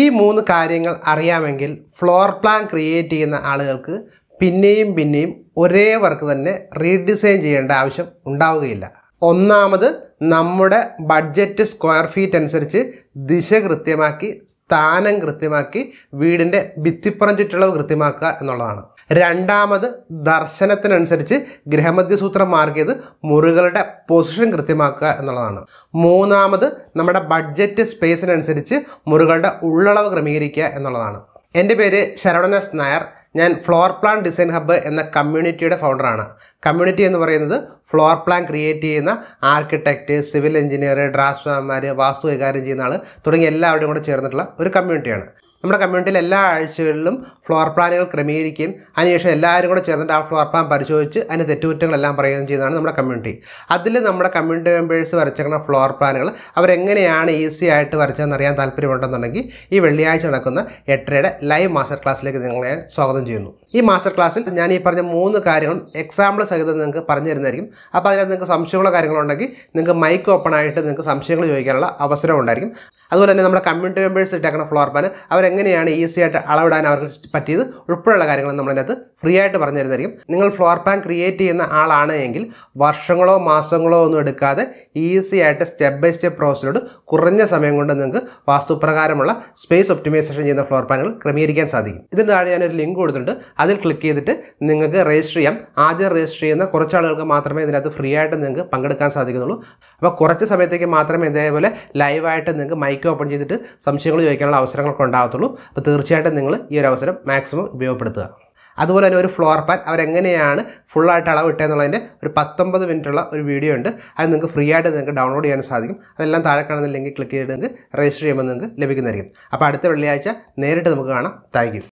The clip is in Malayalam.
ഈ മൂന്ന് കാര്യങ്ങൾ അറിയാമെങ്കിൽ ഫ്ലോർ പ്ലാൻ ക്രിയേറ്റ് ചെയ്യുന്ന ആളുകൾക്ക് പിന്നെയും പിന്നെയും ഒരേ വർക്ക് തന്നെ റീഡിസൈൻ ചെയ്യേണ്ട ആവശ്യം ഉണ്ടാവുകയില്ല ഒന്നാമത് നമ്മുടെ ബഡ്ജറ്റ് സ്ക്വയർ ഫീറ്റ് അനുസരിച്ച് ദിശ കൃത്യമാക്കി സ്ഥാനം കൃത്യമാക്കി വീടിൻ്റെ ഭിത്തിപ്പുറം ചുറ്റളവ് കൃത്യമാക്കുക എന്നുള്ളതാണ് രണ്ടാമത് ദർശനത്തിനനുസരിച്ച് ഗ്രഹമധ്യസൂത്രം മാർഗിയത് മുറികളുടെ പൊസിഷൻ കൃത്യമാക്കുക എന്നുള്ളതാണ് മൂന്നാമത് നമ്മുടെ ബഡ്ജറ്റ് സ്പേസിനനുസരിച്ച് മുറികളുടെ ഉള്ളളവ് ക്രമീകരിക്കുക എന്നുള്ളതാണ് എൻ്റെ പേര് എസ് നായർ ഞാൻ ഫ്ലോർ പ്ലാൻ ഡിസൈൻ ഹബ്ബ് എന്ന കമ്മ്യൂണിറ്റിയുടെ ഫൗണ്ടറാണ് കമ്മ്യൂണിറ്റി എന്ന് പറയുന്നത് ഫ്ലോർ പ്ലാൻ ക്രിയേറ്റ് ചെയ്യുന്ന ആർക്കിടെക്റ്റ് സിവിൽ എഞ്ചിനീയർ ഡ്രാഫ്റ്റ്സ്മാൻമാർ വാസ്തു കൈകാര്യം ചെയ്യുന്ന ആൾ തുടങ്ങിയ എല്ലാവരുടെയും കൂടെ ചേർന്നിട്ടുള്ള ഒരു കമ്മ്യൂണിറ്റിയാണ് നമ്മുടെ കമ്മ്യൂണിറ്റിയിൽ എല്ലാ ആഴ്ചകളിലും ഫ്ലോർ പ്ലാനുകൾ ക്രമീകരിക്കുകയും അതിനുശേഷം എല്ലാവരും കൂടെ ചേർന്നിട്ട് ആ ഫ്ലോർ പ്ലാൻ പരിശോധിച്ച് അതിൻ്റെ തെറ്റുകുറ്റങ്ങളെല്ലാം പറയുകയും ചെയ്യുന്നതാണ് നമ്മുടെ കമ്മ്യൂണിറ്റി അതിൽ നമ്മുടെ കമ്മ്യൂണിറ്റി മെമ്പേഴ്സ് വരച്ചേക്കുന്ന ഫ്ലോർ പ്ലാനുകൾ അവരെങ്ങനെയാണ് ഈസി ആയിട്ട് വരച്ചതെന്ന് അറിയാൻ താല്പര്യമുണ്ടെന്നുണ്ടെങ്കിൽ ഈ വെള്ളിയാഴ്ച നടക്കുന്ന എട്ടരയുടെ ലൈവ് മാസ്റ്റർ ക്ലാസ്സിലേക്ക് നിങ്ങളെ സ്വാഗതം ചെയ്യുന്നു ഈ മാസ്റ്റർ ക്ലാസ്സിൽ ഞാൻ ഈ പറഞ്ഞ മൂന്ന് കാര്യങ്ങളും എക്സാമ്പിൾ സഹിതം നിങ്ങൾക്ക് പറഞ്ഞു തരുന്നതായിരിക്കും അപ്പോൾ അതിനകത്ത് നിങ്ങൾക്ക് സംശയങ്ങളോ കാര്യങ്ങളോ ഉണ്ടെങ്കിൽ നിങ്ങൾക്ക് മൈക്ക് ഓപ്പൺ ആയിട്ട് നിങ്ങൾക്ക് സംശയങ്ങൾ ചോദിക്കാനുള്ള അവസരം ഉണ്ടായിരിക്കും അതുപോലെ തന്നെ നമ്മുടെ കമ്മ്യൂണിറ്റി മെമ്പേഴ്സ് ഇട്ടേക്കുന്ന ഫ്ലോർ പാൻ അവരെങ്ങനെയാണ് ഈസി ആയിട്ട് അളവിടാൻ അവർക്ക് പറ്റിയത് ഉൾപ്പെടെയുള്ള കാര്യങ്ങൾ നമ്മളതിനകത്ത് ഫ്രീ ആയിട്ട് പറഞ്ഞു തരുന്നതായിരിക്കും നിങ്ങൾ ഫ്ലോർ പ്ലാൻ ക്രിയേറ്റ് ചെയ്യുന്ന ആളാണ് എങ്കിൽ വർഷങ്ങളോ മാസങ്ങളോ ഒന്നും എടുക്കാതെ ഈസി ആയിട്ട് സ്റ്റെപ്പ് ബൈ സ്റ്റെപ്പ് പ്രോസസ്സിലൂടെ കുറഞ്ഞ സമയം കൊണ്ട് നിങ്ങൾക്ക് വാസ്തുപ്രകാരമുള്ള സ്പേസ് ഒപ്റ്റിമൈസേഷൻ ചെയ്യുന്ന ഫ്ലോർ പ്ലാനുകൾ ക്രമീകരിക്കാൻ സാധിക്കും ഇതിന് താഴെ ഞാനൊരു ലിങ്ക് കൊടുത്തിട്ടുണ്ട് അതിൽ ക്ലിക്ക് ചെയ്തിട്ട് നിങ്ങൾക്ക് രജിസ്റ്റർ ചെയ്യാം ആദ്യം രജിസ്റ്റർ ചെയ്യുന്ന കുറച്ച് ആളുകൾക്ക് മാത്രമേ ഇതിനകത്ത് ഫ്രീ ആയിട്ട് നിങ്ങൾക്ക് പങ്കെടുക്കാൻ സാധിക്കുന്നുള്ളൂ അപ്പോൾ കുറച്ച് സമയത്തേക്ക് മാത്രമേ ഇതേപോലെ ലൈവായിട്ട് നിങ്ങൾക്ക് മൈക്ക് ഓപ്പൺ ചെയ്തിട്ട് സംശയങ്ങൾ ചോദിക്കാനുള്ള അവസരങ്ങളൊക്കെ ഉണ്ടാകത്തുള്ളൂ അപ്പോൾ തീർച്ചയായിട്ടും നിങ്ങൾ ഈ ഒരു അവസരം മാക്സിമം ഉപയോഗപ്പെടുത്തുക അതുപോലെ തന്നെ ഒരു ഫ്ലോർ പാൻ അവരെങ്ങനെയാണ് ഫുള്ളായിട്ട് അളവിട്ടെന്നുള്ളതിൻ്റെ ഒരു പത്തൊമ്പത് മിനിറ്റുള്ള ഒരു വീഡിയോ ഉണ്ട് അത് നിങ്ങൾക്ക് ഫ്രീ ആയിട്ട് നിങ്ങൾക്ക് ഡൗൺലോഡ് ചെയ്യാൻ സാധിക്കും അതെല്ലാം താഴെ കാണുന്ന ലിങ്ക് ക്ലിക്ക് ചെയ്ത് നിങ്ങൾക്ക് രജിസ്റ്റർ ചെയ്യുമ്പോൾ നിങ്ങൾക്ക് ലഭിക്കുന്നതായിരിക്കും അപ്പോൾ അടുത്ത വെള്ളിയാഴ്ച നേരിട്ട് നമുക്ക് കാണാം താങ്ക്